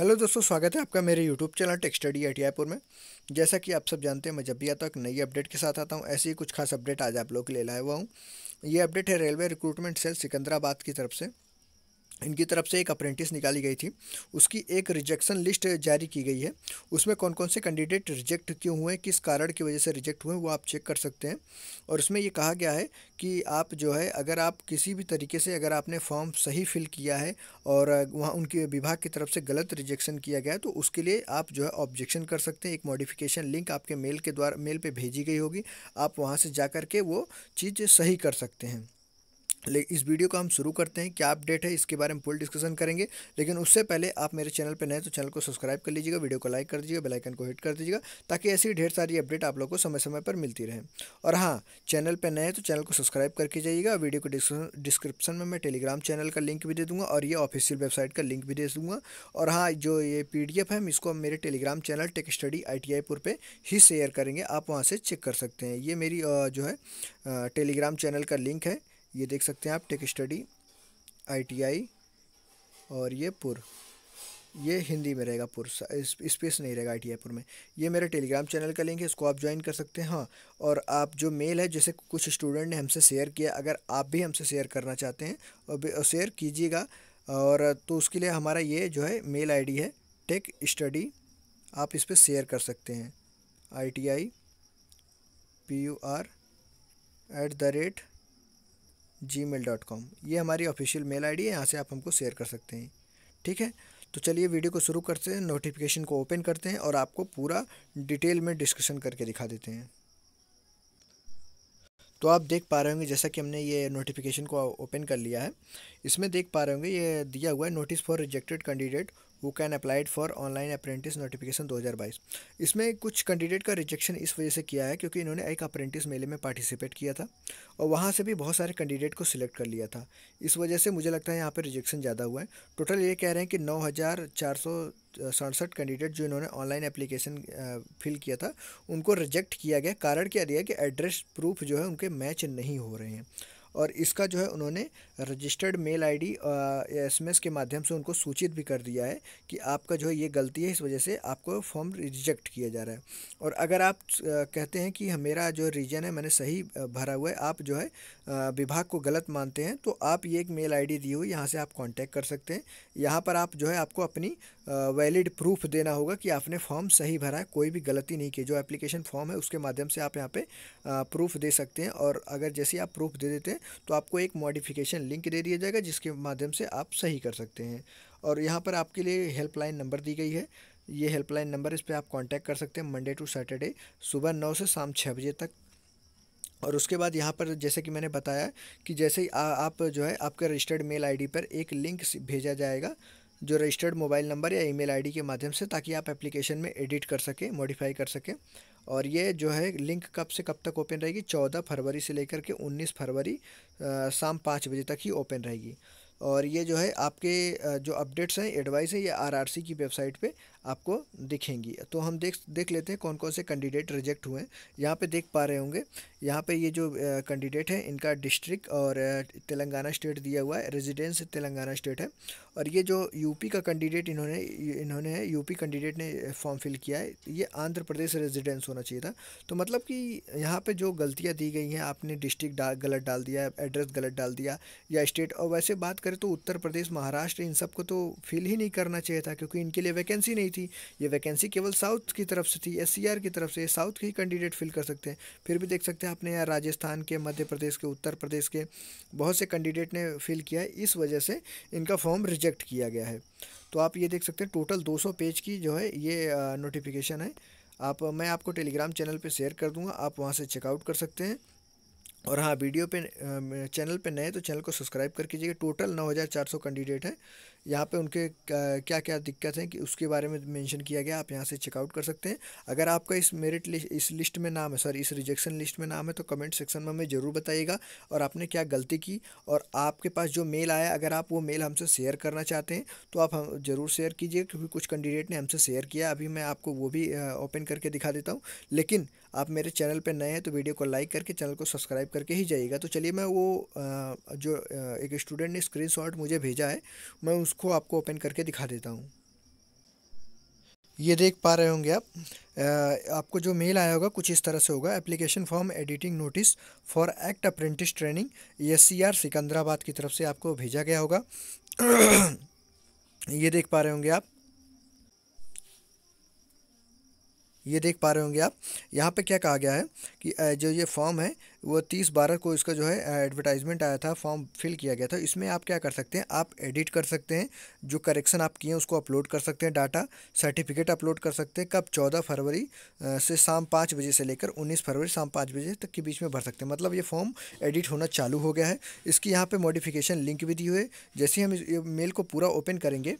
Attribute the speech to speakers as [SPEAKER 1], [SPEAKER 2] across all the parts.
[SPEAKER 1] hello दोस्तों स्वागत है आपका मेरे यूट्यूब चैनल टेक स्टडी एटीआईपुर में जैसा कि आप सब जानते हैं मैं जब भी आता हूँ एक नई अपडेट के साथ आता हूँ ऐसी ही कुछ खास अपडेट आज आप लोग के लिए लाया हुआ हूँ ये अपडेट है रेलवे रिक्रूटमेंट सेल सिकंदराबाद की तरफ से इनकी तरफ से एक अप्रेंटिस निकाली गई थी उसकी एक रिजेक्शन लिस्ट जारी की गई है उसमें कौन कौन से कैंडिडेट रिजेक्ट क्यों हुए किस कारण की वजह से रिजेक्ट हुए वो आप चेक कर सकते हैं और उसमें ये कहा गया है कि आप जो है अगर आप किसी भी तरीके से अगर आपने फॉर्म सही फिल किया है और वहाँ उनके विभाग की तरफ से गलत रिजेक्शन किया गया है तो उसके लिए आप जो है ऑब्जेक्शन कर सकते हैं एक मॉडिफिकेशन लिंक आपके मेल के द्वारा मेल पर भेजी गई होगी आप वहाँ से जा के वो चीज़ सही कर सकते हैं इस वीडियो को हम शुरू करते हैं क्या अपडेट है इसके बारे में फुल डिस्कशन करेंगे लेकिन उससे पहले आप मेरे चैनल पर नए तो चैनल को सब्सक्राइब कर लीजिएगा वीडियो को लाइक कर दीजिएगा बेलाइकन को हिट कर दीजिएगा ताकि ऐसी ढेर सारी अपडेट आप लोग को समय समय पर मिलती रहे और हाँ चैनल पर नए तो चैनल को सब्सक्राइब करके जाइएगा वीडियो को डिस्क्रिप्शन में मैं टेलीग्राम चैनल का लिंक भी दे दूँगा और ये ऑफिशियल वेबसाइट का लिंक भी दे दूँगा और हाँ जो ये पी है इसको हम मेरे Telegram channel tech study I T पर ही शेयर करेंगे आप वहाँ से चेक कर सकते हैं ये मेरी जो है टेलीग्राम चैनल का लिंक है ये देख सकते हैं आप टेक स्टडी आईटीआई और ये पुर ये हिंदी में रहेगा पुर स्पेस नहीं रहेगा आई पुर में ये मेरे टेलीग्राम चैनल का लिंक है इसको आप ज्वाइन कर सकते हैं हाँ और आप जो मेल है जैसे कुछ स्टूडेंट ने हमसे शेयर किया अगर आप भी हमसे शेयर करना चाहते हैं और शेयर कीजिएगा और तो उसके लिए हमारा ये जो है मेल आईडी है टेक स्टडी आप इस पर शेयर कर सकते हैं I T I P U R at the rate Gmail dot com ये हमारी ऑफिशियल मेल आई डी है यहाँ से आप हमको शेयर कर सकते हैं ठीक है तो चलिए वीडियो को शुरू करते हैं नोटिफिकेशन को ओपन करते हैं और आपको पूरा डिटेल में डिस्कशन करके दिखा देते हैं तो आप देख पा रहे होंगे जैसा कि हमने ये नोटिफिकेशन को ओपन कर लिया है इसमें देख पा रहे होंगे ये दिया हुआ है notice for rejected candidate who can applied for online apprentice notification 2022 इसमें कुछ कैंडिडेट का रिजेक्शन इस वजह से किया है क्योंकि इन्होंने एक अप्रेंटिस मेले में पार्टिसिपेट किया था और वहाँ से भी बहुत सारे कैंडिडेट को सिलेक्ट कर लिया था इस वजह से मुझे लगता है यहाँ पर रिजेक्शन ज़्यादा हुआ है टोटल ये कह रहे हैं कि नौ सड़सठ कैंडिडेट जो इन्होंने ऑनलाइन एप्लीकेशन फिल किया था उनको रिजेक्ट किया गया कारण क्या दिया कि एड्रेस प्रूफ जो है उनके मैच नहीं हो रहे हैं और इसका जो है उन्होंने रजिस्टर्ड मेल आईडी एसएमएस के माध्यम से उनको सूचित भी कर दिया है कि आपका जो है ये गलती है इस वजह से आपको फॉर्म रिजेक्ट किया जा रहा है और अगर आप कहते हैं कि मेरा जो रीजन है मैंने सही भरा हुआ है आप जो है विभाग को गलत मानते हैं तो आप ये एक मेल आई दी हुई यहाँ से आप कॉन्टैक्ट कर सकते हैं यहाँ पर आप जो है आपको अपनी वैलिड प्रूफ देना होगा कि आपने फॉर्म सही भरा है कोई भी गलती नहीं की जो एप्लीकेशन फॉर्म है उसके माध्यम से आप यहाँ पर प्रूफ दे सकते हैं और अगर जैसे आप प्रूफ दे देते हैं तो आपको एक मॉडिफिकेशन लिंक दे दिया जाएगा जिसके माध्यम से आप सही कर सकते हैं और यहाँ पर आपके लिए हेल्पलाइन नंबर दी गई है ये हेल्पलाइन नंबर इस पर आप कांटेक्ट कर सकते हैं मंडे टू सैटरडे सुबह नौ से शाम छः बजे तक और उसके बाद यहाँ पर जैसे कि मैंने बताया कि जैसे ही आप जो है आपके रजिस्टर्ड मेल आईडी पर एक लिंक भेजा जाएगा जो रजिस्टर्ड मोबाइल नंबर या ईमेल आईडी के माध्यम से ताकि आप एप्लीकेशन में एडिट कर सकें मॉडिफाई कर सकें और ये जो है लिंक कब से कब तक ओपन रहेगी चौदह फरवरी से लेकर के उन्नीस फरवरी शाम पाँच बजे तक ही ओपन रहेगी और ये जो है आपके जो अपडेट्स हैं एडवाइस है ये आरआरसी की वेबसाइट पे आपको दिखेंगी तो हम देख देख लेते हैं कौन कौन से कैंडिडेट रिजेक्ट हुए हैं यहाँ पे देख पा रहे होंगे यहाँ पे ये जो कैंडिडेट हैं इनका डिस्ट्रिक्ट और तेलंगाना स्टेट दिया हुआ है रेजिडेंस तेलंगाना स्टेट है और ये जो यूपी का कैंडिडेट इन्होंने इन्होंने यूपी कैंडिडेट ने फॉर्म फिल किया है ये आंध्र प्रदेश रेजिडेंस होना चाहिए था तो मतलब कि यहाँ पर जो गलतियाँ दी गई हैं आपने डिस्ट्रिक्ट गलत डाल दिया एड्रेस गलत डाल दिया या स्टेट और वैसे बात करें तो उत्तर प्रदेश महाराष्ट्र इन सबको तो फिल ही नहीं करना चाहिए था क्योंकि इनके लिए वैकेंसी नहीं थी ये वैकेंसी केवल साउथ की तरफ से थी एस की तरफ से साउथ के ही कैंडिडेट फिल कर सकते हैं फिर भी देख सकते हैं आपने यहाँ राजस्थान के मध्य प्रदेश के उत्तर प्रदेश के बहुत से कैंडिडेट ने फिल किया है इस वजह से इनका फॉर्म रिजेक्ट किया गया है तो आप ये देख सकते हैं टोटल दो पेज की जो है ये नोटिफिकेशन है आप मैं आपको टेलीग्राम चैनल पे शेयर कर दूंगा आप वहाँ से चेकआउट कर सकते हैं और हाँ वीडियो पे चैनल पे नए तो चैनल को सब्सक्राइब कर कीजिएगा टोटल नौ हज़ार चार सौ कैंडिडेट हैं यहाँ पे उनके क्या क्या दिक्कत है कि उसके बारे में मेंशन किया गया आप यहाँ से चेकआउट कर सकते हैं अगर आपका इस मेरिट लिस्ट इस लिस्ट में नाम है सॉरी इस रिजेक्शन लिस्ट में नाम है तो कमेंट सेक्शन में हमें ज़रूर बताइएगा और आपने क्या गलती की और आपके पास जो मेल आया अगर आप वो मेल हमसे शेयर करना चाहते हैं तो आप हम ज़रूर शेयर कीजिए क्योंकि कुछ कैंडिडेट ने हमसे शेयर किया अभी मैं आपको वो भी ओपन करके दिखा देता हूँ लेकिन आप मेरे चैनल पर नए हैं तो वीडियो को लाइक करके चैनल को सब्सक्राइब करके ही जाइएगा तो चलिए मैं वो जो एक स्टूडेंट ने स्क्रीन मुझे भेजा है मैं उस उसको आपको ओपन करके दिखा देता हूँ ये देख पा रहे होंगे आप आपको जो मेल आया होगा कुछ इस तरह से होगा application form editing notice for act apprentice training S C R Secunderabad की तरफ से आपको भेजा गया होगा ये देख पा रहे होंगे आप ये देख पा रहे होंगे आप यहाँ पे क्या कहा गया है कि जो ये फॉर्म है वो तीस बारह को इसका जो है एडवर्टाइजमेंट आया था फॉर्म फिल किया गया था इसमें आप क्या कर सकते हैं आप एडिट कर सकते हैं जो करेक्शन आप किए हैं उसको अपलोड कर सकते हैं डाटा सर्टिफिकेट अपलोड कर सकते हैं कब चौदह फरवरी से शाम पाँच बजे से लेकर उन्नीस फरवरी शाम पाँच बजे तक के बीच में भर सकते हैं मतलब ये फॉर्म एडिट होना चालू हो गया है इसकी यहाँ पर मॉडिफिकेशन लिंक भी दी हुई है जैसे हम मेल को पूरा ओपन करेंगे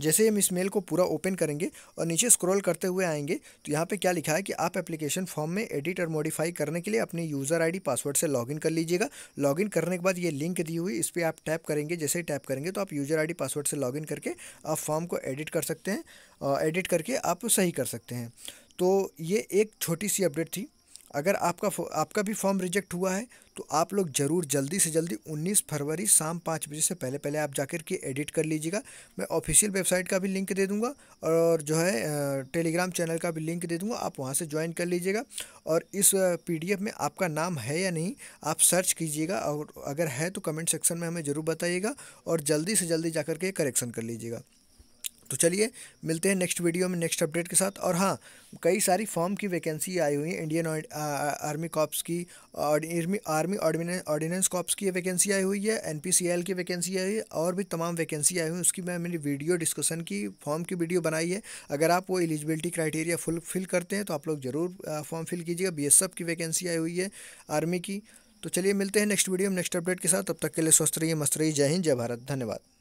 [SPEAKER 1] जैसे ही हम इस मेल को पूरा ओपन करेंगे और नीचे स्क्रॉल करते हुए आएंगे तो यहाँ पे क्या लिखा है कि आप एप्लीकेशन फॉर्म में एडिट और मॉडिफाई करने के लिए अपने यूज़र आईडी पासवर्ड से लॉगिन कर लीजिएगा लॉगिन करने के बाद ये लिंक दी हुई इस पर आप टैप करेंगे जैसे ही टैप करेंगे तो आप यूज़र आई पासवर्ड से लॉगिन करके आप फॉर्म को एडिट कर सकते हैं एडिट करके आप सही कर सकते हैं तो ये एक छोटी सी अपडेट थी अगर आपका आपका भी फॉर्म रिजेक्ट हुआ है तो आप लोग ज़रूर जल्दी से जल्दी 19 फरवरी शाम पाँच बजे से पहले पहले आप जाकर के एडिट कर लीजिएगा मैं ऑफिशियल वेबसाइट का भी लिंक दे दूंगा और जो है टेलीग्राम चैनल का भी लिंक दे दूंगा आप वहां से ज्वाइन कर लीजिएगा और इस पीडीएफ में आपका नाम है या नहीं आप सर्च कीजिएगा और अगर है तो कमेंट सेक्शन में हमें ज़रूर बताइएगा और जल्दी से जल्दी जा के करेक्शन कर लीजिएगा तो चलिए मिलते हैं नेक्स्ट वीडियो में नेक्स्ट अपडेट के साथ और हाँ कई सारी फॉर्म की वैकेंसी आई हुई है इंडियन आर्मी कॉप्स की आर्मी आर्मी ऑर्डिनेंस कॉप्स की वैकेंसी आई हुई है एन की वैकेंसी आई हुई है और भी तमाम वैकेंसी आई हुई है उसकी मैं मैंने वीडियो डिस्कशन की फॉर्म की वीडियो बनाई है अगर आप वो एलिजिबिलिटी क्राइटेरिया फुल फिल करते हैं तो आप लोग ज़रूर फॉर्म फिल कीजिएगा बी की वैकेंसी आई हुई है आर्मी की तो चलिए मिलते हैं नेक्स्ट वीडियो में नेक्स्ट अपडेट के साथ तब तक के लिए स्वस्थ रहिए मस्त रहिए जय हिंद जय भारत धन्यवाद